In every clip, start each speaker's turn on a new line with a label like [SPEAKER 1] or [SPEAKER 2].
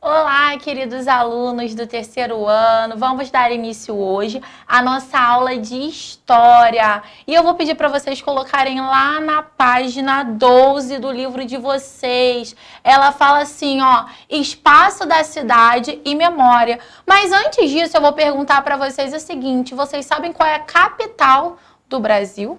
[SPEAKER 1] Olá, queridos alunos do terceiro ano. Vamos dar início hoje à nossa aula de história. E eu vou pedir para vocês colocarem lá na página 12 do livro de vocês. Ela fala assim, ó, espaço da cidade e memória. Mas antes disso, eu vou perguntar para vocês o seguinte: vocês sabem qual é a capital do Brasil?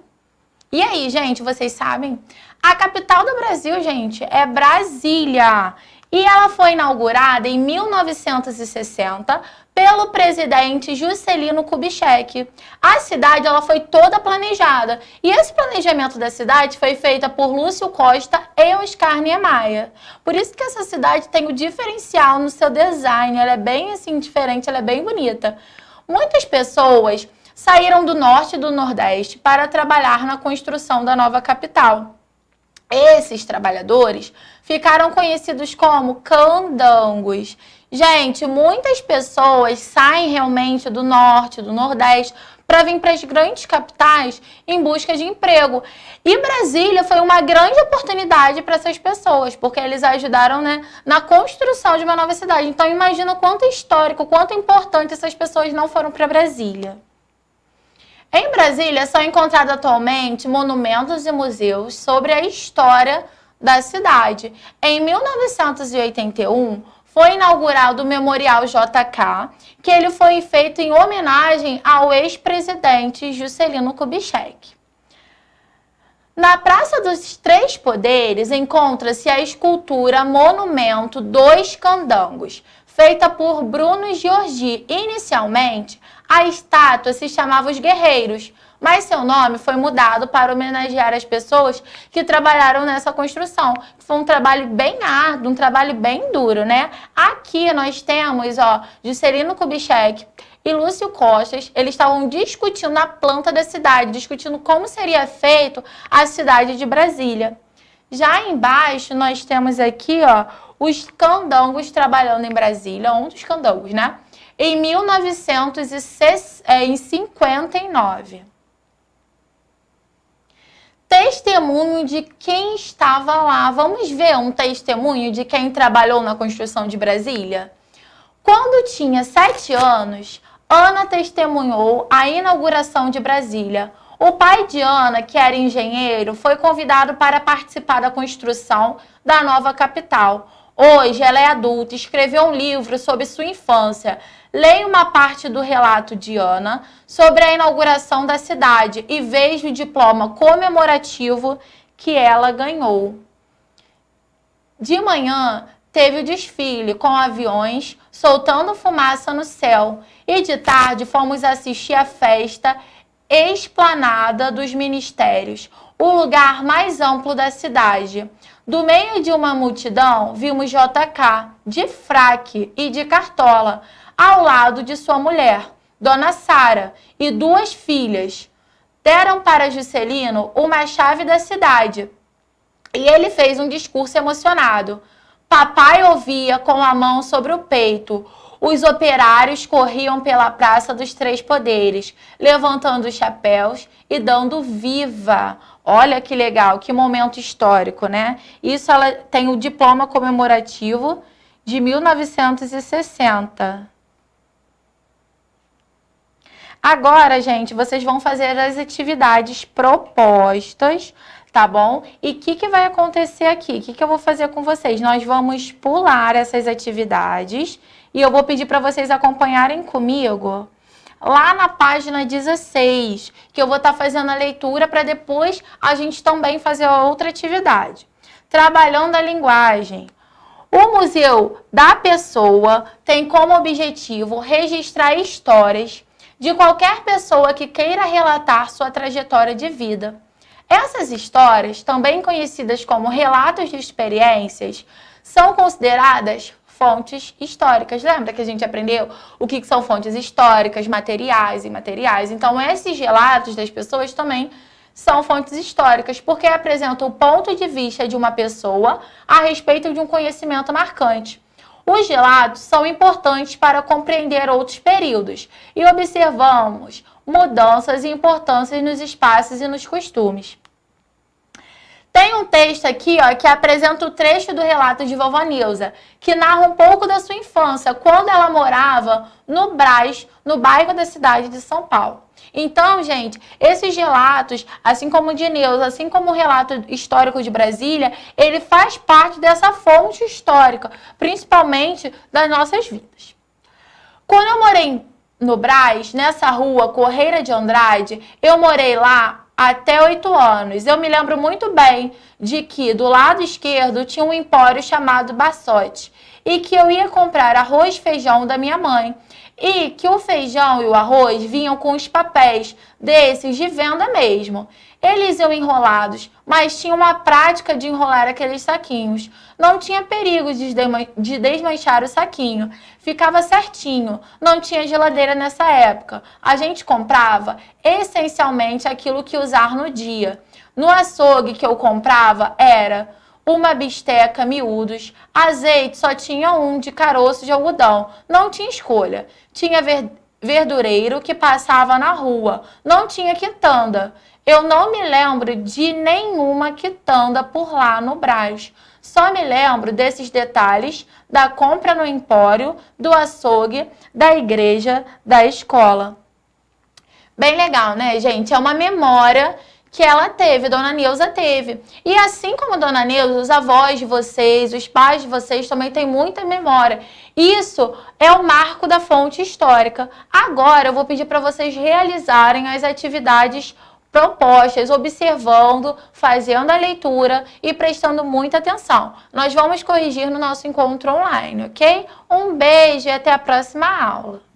[SPEAKER 1] E aí, gente, vocês sabem? A capital do Brasil, gente, é Brasília. E ela foi inaugurada em 1960 pelo presidente Juscelino Kubitschek. A cidade ela foi toda planejada e esse planejamento da cidade foi feito por Lúcio Costa e Oscar Niemeyer. Por isso que essa cidade tem o diferencial no seu design, ela é bem assim diferente, ela é bem bonita. Muitas pessoas saíram do norte e do nordeste para trabalhar na construção da nova capital. Esses trabalhadores ficaram conhecidos como candangos. Gente, muitas pessoas saem realmente do norte, do nordeste, para vir para as grandes capitais em busca de emprego. E Brasília foi uma grande oportunidade para essas pessoas, porque eles ajudaram né, na construção de uma nova cidade. Então, imagina quanto histórico, quanto importante essas pessoas não foram para Brasília. Em Brasília, são encontrados atualmente monumentos e museus sobre a história da cidade. Em 1981, foi inaugurado o Memorial JK, que ele foi feito em homenagem ao ex-presidente Juscelino Kubitschek. Na Praça dos Três Poderes encontra-se a escultura Monumento Dois Candangos, feita por Bruno Giorgi. Inicialmente, a estátua se chamava Os Guerreiros, mas seu nome foi mudado para homenagear as pessoas que trabalharam nessa construção. Foi um trabalho bem árduo, um trabalho bem duro, né? Aqui nós temos, ó, Juscelino Kubitschek e Lúcio Costas, eles estavam discutindo a planta da cidade, discutindo como seria feito a cidade de Brasília. Já embaixo nós temos aqui, ó, os candangos trabalhando em Brasília, um dos candangos, né? em 1959. É, testemunho de quem estava lá. Vamos ver um testemunho de quem trabalhou na construção de Brasília? Quando tinha sete anos, Ana testemunhou a inauguração de Brasília. O pai de Ana, que era engenheiro, foi convidado para participar da construção da nova capital. Hoje ela é adulta, e escreveu um livro sobre sua infância. Leio uma parte do relato de Ana sobre a inauguração da cidade e vejo o diploma comemorativo que ela ganhou. De manhã, teve o desfile com aviões soltando fumaça no céu e de tarde fomos assistir à festa Esplanada dos Ministérios, o lugar mais amplo da cidade. Do meio de uma multidão, vimos JK, de fraque e de cartola, ao lado de sua mulher, Dona Sara, e duas filhas. Deram para Juscelino uma chave da cidade e ele fez um discurso emocionado. Papai ouvia com a mão sobre o peito. Os operários corriam pela Praça dos Três Poderes, levantando os chapéus e dando viva. Olha que legal, que momento histórico, né? Isso ela tem o diploma comemorativo de 1960. Agora, gente, vocês vão fazer as atividades propostas, tá bom? E o que, que vai acontecer aqui? O que, que eu vou fazer com vocês? Nós vamos pular essas atividades e eu vou pedir para vocês acompanharem comigo lá na página 16, que eu vou estar tá fazendo a leitura para depois a gente também fazer outra atividade. Trabalhando a linguagem. O Museu da Pessoa tem como objetivo registrar histórias de qualquer pessoa que queira relatar sua trajetória de vida. Essas histórias, também conhecidas como relatos de experiências, são consideradas fontes históricas. Lembra que a gente aprendeu o que são fontes históricas, materiais e imateriais? Então, esses relatos das pessoas também são fontes históricas, porque apresentam o ponto de vista de uma pessoa a respeito de um conhecimento marcante. Os lados são importantes para compreender outros períodos e observamos mudanças e importâncias nos espaços e nos costumes. Tem um texto aqui ó, que apresenta o trecho do relato de vovó Nilza, que narra um pouco da sua infância, quando ela morava no Brás, no bairro da cidade de São Paulo. Então, gente, esses relatos, assim como o de Neuza, assim como o relato histórico de Brasília, ele faz parte dessa fonte histórica, principalmente das nossas vidas. Quando eu morei no Brás, nessa rua Correira de Andrade, eu morei lá até 8 anos. Eu me lembro muito bem de que do lado esquerdo tinha um empório chamado Bassote e que eu ia comprar arroz e feijão da minha mãe e que o feijão e o arroz vinham com os papéis desses de venda mesmo. Eles iam enrolados, mas tinha uma prática de enrolar aqueles saquinhos. Não tinha perigo de desmanchar o saquinho, ficava certinho. Não tinha geladeira nessa época. A gente comprava essencialmente aquilo que usar no dia. No açougue que eu comprava era uma bisteca miúdos, azeite só tinha um de caroço de algodão, não tinha escolha. Tinha verdureiro que passava na rua, não tinha quitanda. Eu não me lembro de nenhuma quitanda por lá no Brás. Só me lembro desses detalhes da compra no empório, do açougue, da igreja, da escola. Bem legal, né, gente? É uma memória que ela teve, Dona Nilza teve. E assim como Dona Nilza, os avós de vocês, os pais de vocês também têm muita memória. Isso é o marco da fonte histórica. Agora eu vou pedir para vocês realizarem as atividades propostas, observando, fazendo a leitura e prestando muita atenção. Nós vamos corrigir no nosso encontro online, ok? Um beijo e até a próxima aula.